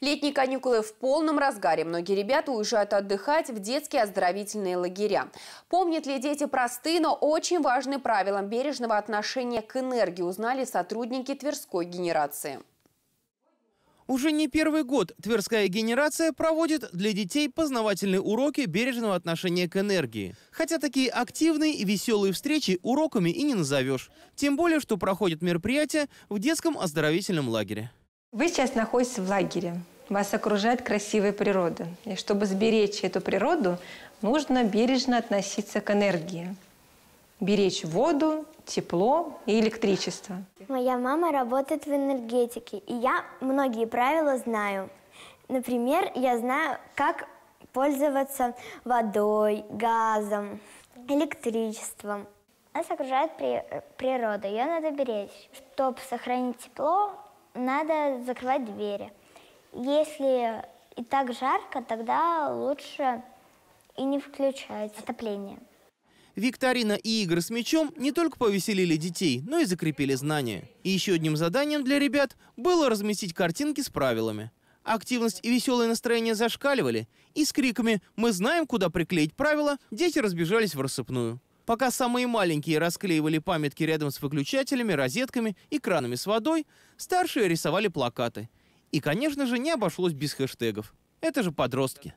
Летние каникулы в полном разгаре. Многие ребята уезжают отдыхать в детские оздоровительные лагеря. Помнят ли дети простые, но очень важные правила бережного отношения к энергии узнали сотрудники Тверской генерации. Уже не первый год Тверская генерация проводит для детей познавательные уроки бережного отношения к энергии. Хотя такие активные и веселые встречи уроками и не назовешь. Тем более, что проходят мероприятия в детском оздоровительном лагере. Вы сейчас находитесь в лагере. Вас окружает красивая природа. И чтобы сберечь эту природу, нужно бережно относиться к энергии. Беречь воду, тепло и электричество. Моя мама работает в энергетике, и я многие правила знаю. Например, я знаю, как пользоваться водой, газом, электричеством. Нас окружает при природа, ее надо беречь. Чтобы сохранить тепло, надо закрывать двери. Если и так жарко, тогда лучше и не включать отопление. Викторина и игры с мячом не только повеселили детей, но и закрепили знания. И еще одним заданием для ребят было разместить картинки с правилами. Активность и веселое настроение зашкаливали, и с криками «Мы знаем, куда приклеить правила» дети разбежались в рассыпную. Пока самые маленькие расклеивали памятки рядом с выключателями, розетками и кранами с водой, старшие рисовали плакаты. И, конечно же, не обошлось без хэштегов. Это же подростки.